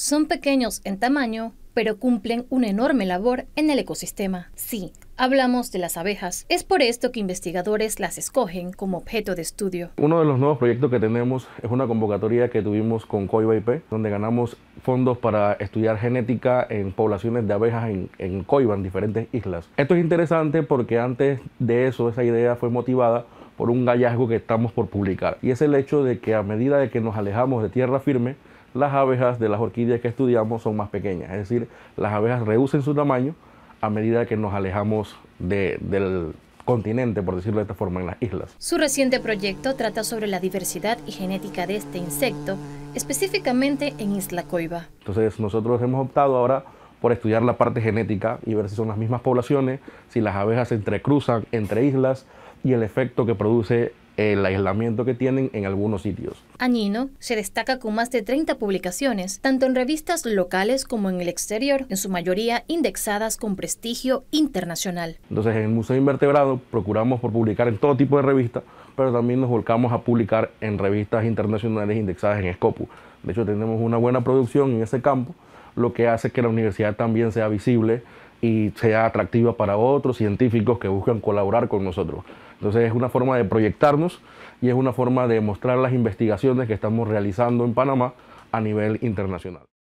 Son pequeños en tamaño, pero cumplen una enorme labor en el ecosistema. Sí, hablamos de las abejas. Es por esto que investigadores las escogen como objeto de estudio. Uno de los nuevos proyectos que tenemos es una convocatoria que tuvimos con Coiba IP, donde ganamos fondos para estudiar genética en poblaciones de abejas en, en Coiba, en diferentes islas. Esto es interesante porque antes de eso esa idea fue motivada por un hallazgo que estamos por publicar. Y es el hecho de que a medida de que nos alejamos de tierra firme, las abejas de las orquídeas que estudiamos son más pequeñas, es decir, las abejas reducen su tamaño a medida que nos alejamos del continente, por decirlo de esta forma, en las islas. Su reciente proyecto trata sobre la diversidad y genética de este insecto, específicamente en Isla Coiba. Entonces nosotros hemos optado ahora por estudiar la parte genética y ver si son las mismas poblaciones, si las abejas se entrecruzan entre islas y el efecto que produce el aislamiento que tienen en algunos sitios. Añino se destaca con más de 30 publicaciones, tanto en revistas locales como en el exterior, en su mayoría indexadas con prestigio internacional. Entonces, en el Museo Invertebrado procuramos por publicar en todo tipo de revistas, pero también nos volcamos a publicar en revistas internacionales indexadas en Scopus. De hecho, tenemos una buena producción en ese campo, lo que hace que la universidad también sea visible y sea atractiva para otros científicos que buscan colaborar con nosotros. Entonces es una forma de proyectarnos y es una forma de mostrar las investigaciones que estamos realizando en Panamá a nivel internacional.